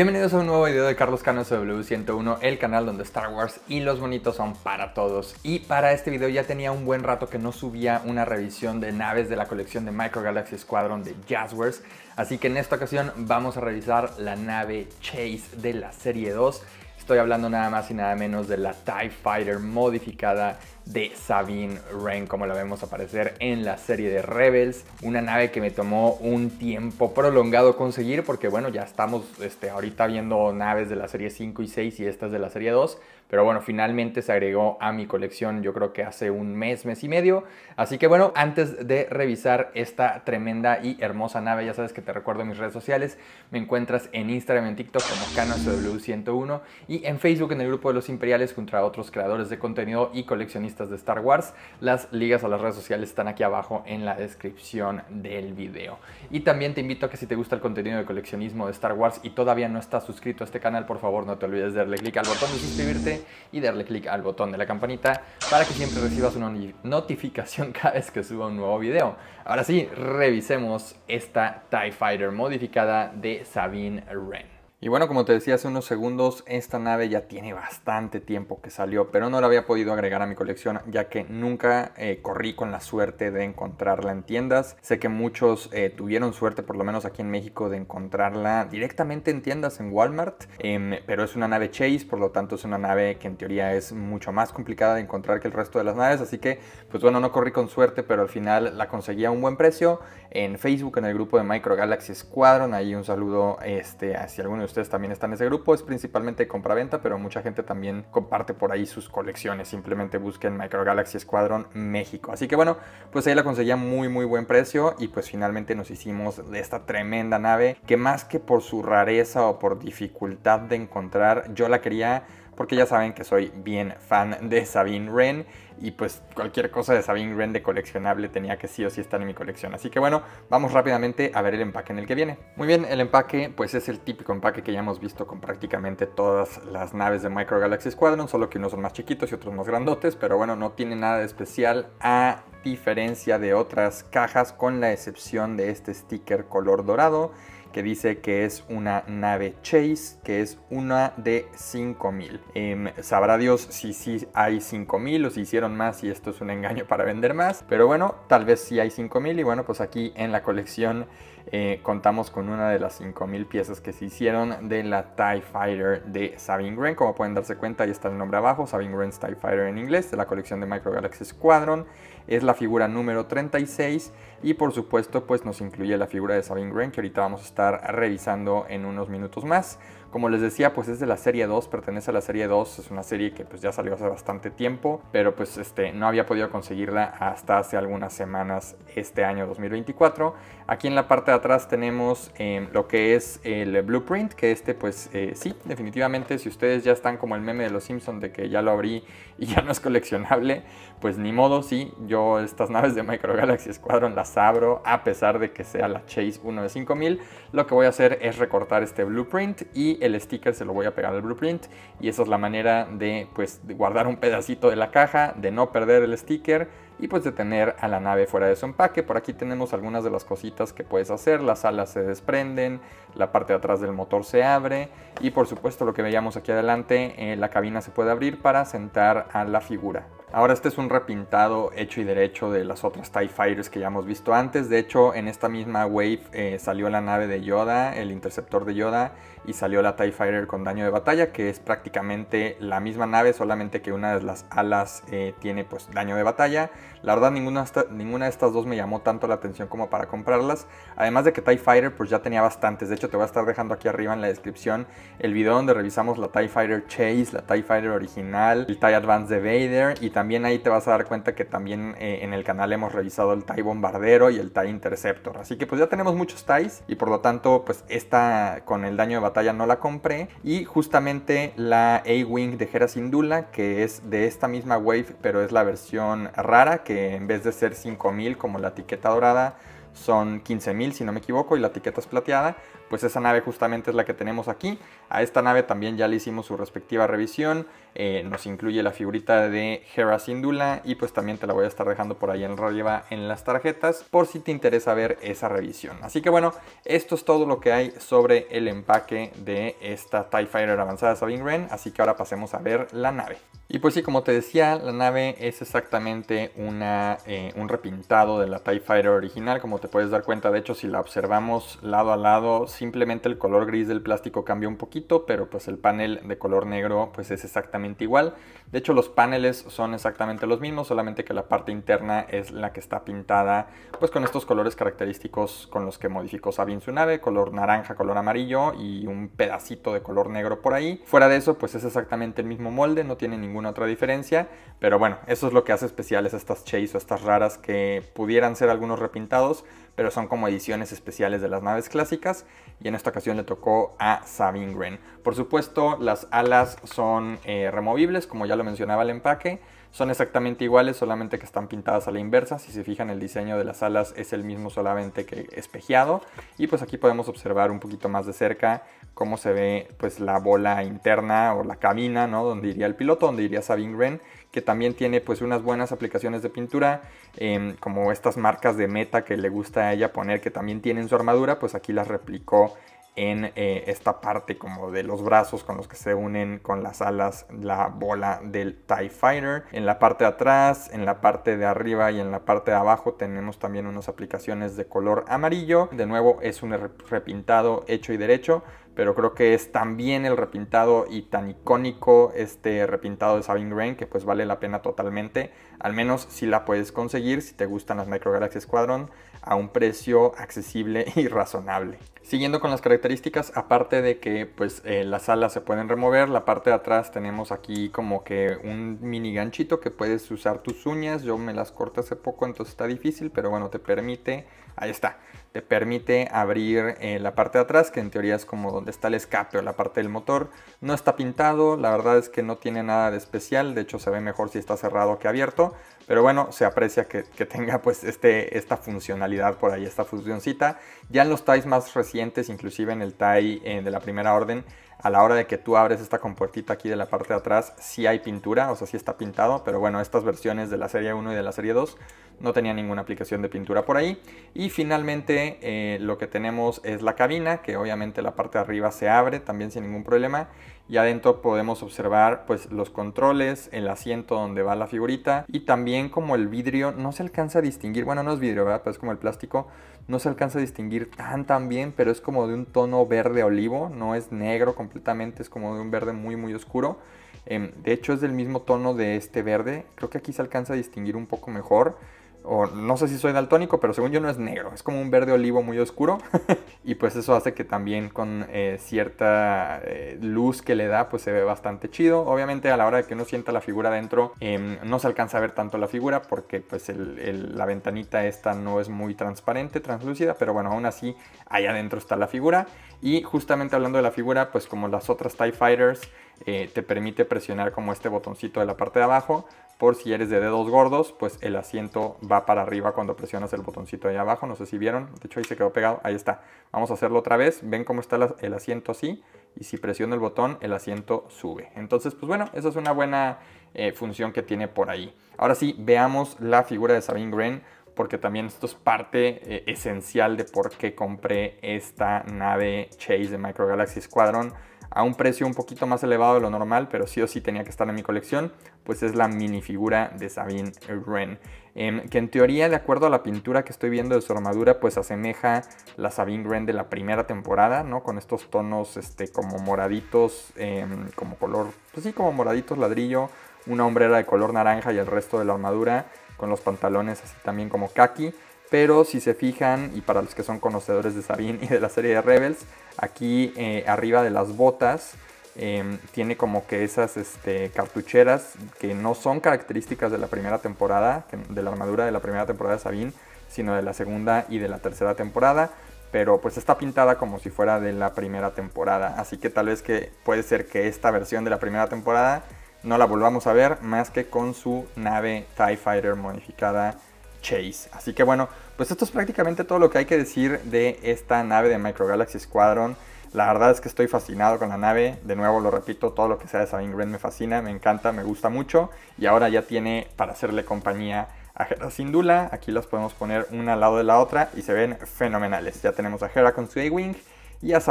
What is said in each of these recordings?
Bienvenidos a un nuevo video de Carlos Cano sw 101 el canal donde Star Wars y los bonitos son para todos. Y para este video ya tenía un buen rato que no subía una revisión de naves de la colección de Micro Galaxy Squadron de Jazzwares, así que en esta ocasión vamos a revisar la nave Chase de la serie 2 Estoy hablando nada más y nada menos de la TIE Fighter modificada de Sabine Wren, como la vemos aparecer en la serie de Rebels. Una nave que me tomó un tiempo prolongado conseguir, porque bueno, ya estamos este, ahorita viendo naves de la serie 5 y 6 y estas de la serie 2, pero bueno, finalmente se agregó a mi colección yo creo que hace un mes, mes y medio. Así que bueno, antes de revisar esta tremenda y hermosa nave, ya sabes que te recuerdo mis redes sociales, me encuentras en Instagram, en TikTok como CanonSW101 y en Facebook en el grupo de los imperiales contra otros creadores de contenido y coleccionistas de Star Wars. Las ligas a las redes sociales están aquí abajo en la descripción del video. Y también te invito a que si te gusta el contenido de coleccionismo de Star Wars y todavía no estás suscrito a este canal, por favor no te olvides de darle clic al botón de suscribirte y darle clic al botón de la campanita para que siempre recibas una notificación cada vez que suba un nuevo video. Ahora sí, revisemos esta TIE Fighter modificada de Sabine Wren. Y bueno, como te decía hace unos segundos, esta nave ya tiene bastante tiempo que salió, pero no la había podido agregar a mi colección ya que nunca eh, corrí con la suerte de encontrarla en tiendas. Sé que muchos eh, tuvieron suerte, por lo menos aquí en México, de encontrarla directamente en tiendas en Walmart, em, pero es una nave Chase, por lo tanto es una nave que en teoría es mucho más complicada de encontrar que el resto de las naves, así que pues bueno, no corrí con suerte, pero al final la conseguí a un buen precio en Facebook, en el grupo de Micro Galaxy Squadron, ahí un saludo este, hacia algunos ustedes también están en ese grupo, es principalmente compra-venta, pero mucha gente también comparte por ahí sus colecciones. Simplemente busquen Micro Galaxy Squadron México. Así que bueno, pues ahí la a muy muy buen precio y pues finalmente nos hicimos de esta tremenda nave que más que por su rareza o por dificultad de encontrar, yo la quería porque ya saben que soy bien fan de Sabine Wren y pues cualquier cosa de Sabine Wren coleccionable tenía que sí o sí estar en mi colección. Así que bueno, vamos rápidamente a ver el empaque en el que viene. Muy bien, el empaque pues es el típico empaque que ya hemos visto con prácticamente todas las naves de Micro Galaxy Squadron, solo que unos son más chiquitos y otros más grandotes, pero bueno, no tiene nada de especial a diferencia de otras cajas con la excepción de este sticker color dorado que dice que es una nave Chase, que es una de 5000. Em, sabrá Dios si sí hay 5000 o si hicieron más y esto es un engaño para vender más, pero bueno, tal vez sí hay 5000 y bueno, pues aquí en la colección eh, contamos con una de las 5000 piezas que se hicieron de la TIE Fighter de Sabine Wren. Como pueden darse cuenta, ahí está el nombre abajo, Sabine Gren's TIE Fighter en inglés, de la colección de Micro Galaxy Squadron es la figura número 36 y por supuesto pues nos incluye la figura de Sabine Green, que ahorita vamos a estar revisando en unos minutos más. Como les decía, pues es de la serie 2, pertenece a la serie 2, es una serie que pues ya salió hace bastante tiempo, pero pues este, no había podido conseguirla hasta hace algunas semanas este año 2024. Aquí en la parte de atrás tenemos em, lo que es el blueprint, que este pues eh, sí, definitivamente si ustedes ya están como el meme de los Simpsons de que ya lo abrí y ya no es coleccionable, pues ni modo, sí, yo estas naves de Micro Galaxy Squadron las abro a pesar de que sea la Chase 1 de 5000, lo que voy a hacer es recortar este blueprint y el sticker se lo voy a pegar al blueprint y esa es la manera de pues guardar un pedacito de la caja, de no perder el sticker y pues de tener a la nave fuera de su empaque. Por aquí tenemos algunas de las cositas que puedes hacer, las alas se desprenden, la parte de atrás del motor se abre y por supuesto lo que veíamos aquí adelante, eh, la cabina se puede abrir para sentar a la figura. Ahora este es un repintado hecho y derecho de las otras TIE Fighters que ya hemos visto antes. De hecho, en esta misma wave eh, salió la nave de Yoda, el interceptor de Yoda, y salió la TIE Fighter con daño de batalla, que es prácticamente la misma nave, solamente que una de las alas eh, tiene pues daño de batalla. La verdad ninguna, ninguna de estas dos me llamó tanto la atención como para comprarlas. Además de que TIE Fighter pues ya tenía bastantes, de hecho te voy a estar dejando aquí arriba en la descripción el video donde revisamos la TIE Fighter Chase, la TIE Fighter original, el TIE Advance de Vader y también ahí te vas a dar cuenta que también eh, en el canal hemos revisado el TIE Bombardero y el TIE Interceptor. Así que pues ya tenemos muchos TIEs y por lo tanto pues esta con el daño de batalla batalla no la compré. Y justamente la A-Wing de Hera Syndulla, que es de esta misma Wave, pero es la versión rara, que en vez de ser 5000 como la etiqueta dorada, son 15.000 si no me equivoco y la etiqueta es plateada pues esa nave justamente es la que tenemos aquí. A esta nave también ya le hicimos su respectiva revisión, eh, nos incluye la figurita de Hera Syndulla y pues también te la voy a estar dejando por ahí en arriba en las tarjetas por si te interesa ver esa revisión. Así que bueno, esto es todo lo que hay sobre el empaque de esta TIE Fighter avanzada Sabine Wren, así que ahora pasemos a ver la nave. Y pues sí, como te decía, la nave es exactamente una, eh, un repintado de la TIE Fighter original, como te puedes dar cuenta, de hecho si la observamos lado a lado, simplemente el color gris del plástico cambia un poquito, pero pues el panel de color negro pues es exactamente igual. De hecho los paneles son exactamente los mismos, solamente que la parte interna es la que está pintada pues con estos colores característicos con los que modificó Sabin su nave, color naranja, color amarillo y un pedacito de color negro por ahí. Fuera de eso pues es exactamente el mismo molde, no tiene ninguna otra diferencia, pero bueno, eso es lo que hace especiales estas Chase o estas raras que pudieran ser algunos repintados, pero son como ediciones especiales de las naves clásicas y en esta ocasión le tocó a Sabine Wren. Por supuesto, las alas son eh, removibles, como ya lo mencionaba el empaque, son exactamente iguales, solamente que están pintadas a la inversa. Si se fijan, el diseño de las alas es el mismo solamente que espejeado. Y pues aquí podemos observar un poquito más de cerca cómo se ve pues la bola interna o la cabina, ¿no? Donde iría el piloto, donde iría Sabine Wren que también tiene pues unas buenas aplicaciones de pintura, em, como estas marcas de meta que le gusta a ella poner que también tienen su armadura, pues aquí las replicó en eh, esta parte como de los brazos con los que se unen con las alas la bola del TIE Fighter. En la parte de atrás, en la parte de arriba y en la parte de abajo tenemos también unas aplicaciones de color amarillo. De nuevo es un repintado hecho y derecho, pero creo que es tan bien el repintado y tan icónico este repintado de Sabine Grain que pues vale la pena totalmente. Al menos si la puedes conseguir, si te gustan las Micro Galaxy Squadron a un precio accesible y razonable. Siguiendo con las características, aparte de que pues eh, las alas se pueden remover, la parte de atrás tenemos aquí como que un mini ganchito que puedes usar tus uñas, yo me las corté hace poco entonces está difícil, pero bueno, te permite, ahí está, te permite abrir eh, la parte de atrás, que en teoría es como donde está el escape o la parte del motor. No está pintado, la verdad es que no tiene nada de especial, de hecho se ve mejor si está cerrado que abierto, pero bueno, se aprecia que, tenga pues este, esta funcionalidad por ahí, esta fusioncita. Ya en los TIEs más recientes, inclusive en el TIE eh, de la primera orden, a la hora de que tú abres esta compuertita aquí de la parte de atrás, sí hay pintura, o sea, sí está pintado, pero bueno, estas versiones de la serie 1 y de la serie 2 no tenían ninguna aplicación de pintura por ahí. Y finalmente eh, lo que tenemos es la cabina, que obviamente la parte de arriba se abre también sin ningún problema y adentro podemos observar pues los controles, el asiento donde va la figurita y también como el vidrio no se alcanza a distinguir, bueno no es vidrio, ¿verdad? Pero es como el plástico, no se alcanza a distinguir tan tan bien, pero es como de un tono verde olivo, no es negro completamente, es como de un verde muy muy oscuro. Em, de hecho es del mismo tono de este verde, creo que aquí se alcanza a distinguir un poco mejor o no sé si soy daltónico, pero según yo no es negro, es como un verde olivo muy oscuro y pues eso hace que también con eh, cierta eh, luz que le da pues se ve bastante chido. Obviamente a la hora de que uno sienta la figura dentro em, no se alcanza a ver tanto la figura porque pues la ventanita esta no es muy transparente, translúcida, pero bueno, aún así allá adentro está la figura y justamente hablando de la figura pues como las otras TIE Fighters eh, te permite presionar como este botoncito de la parte de abajo por si eres de dedos gordos, pues el asiento va para arriba cuando presionas el botoncito ahí abajo. No sé si vieron, de hecho ahí se quedó pegado, ahí está. Vamos a hacerlo otra vez, ven cómo está el asiento así y si presiono el botón el asiento sube. Entonces, pues bueno, esa es una buena eh, función que tiene por ahí. Ahora sí, veamos la figura de Sabine Green, porque también esto es parte eh, esencial de por qué compré esta nave Chase de Micro Galaxy Squadron a un precio un poquito más elevado de lo normal, pero sí o sí tenía que estar en mi colección, pues es la minifigura de Sabine Wren, em, que en teoría, de acuerdo a la pintura que estoy viendo de su armadura, pues asemeja la Sabine Wren de la primera temporada, ¿no? Con estos tonos este, como moraditos, em, como color, pues sí, como moraditos ladrillo, una hombrera de color naranja y el resto de la armadura, con los pantalones así también como khaki. Pero si se fijan, y para los que son conocedores de Sabine y de la serie de Rebels, aquí eh, arriba de las botas em, tiene como que esas este, cartucheras que no son características de la primera temporada, de la armadura de la primera temporada de Sabine, sino de la segunda y de la tercera temporada. Pero pues está pintada como si fuera de la primera temporada. Así que tal vez que puede ser que esta versión de la primera temporada no la volvamos a ver más que con su nave TIE Fighter modificada Chase. Así que bueno, pues esto es prácticamente todo lo que hay que decir de esta nave de Micro Galaxy Squadron. La verdad es que estoy fascinado con la nave. De nuevo, lo repito, todo lo que sea de Sabine Green me fascina, me encanta, me gusta mucho. Y ahora ya tiene para hacerle compañía a Hera sin Aquí las podemos poner una al lado de la otra y se ven fenomenales. Ya tenemos a Hera con su A-Wing y a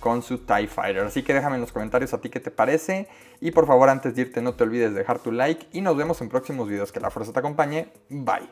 con su TIE Fighter. Así que déjame en los comentarios a ti qué te parece. Y por favor, antes de irte, no te olvides de dejar tu like. Y nos vemos en próximos videos. Que la fuerza te acompañe. Bye.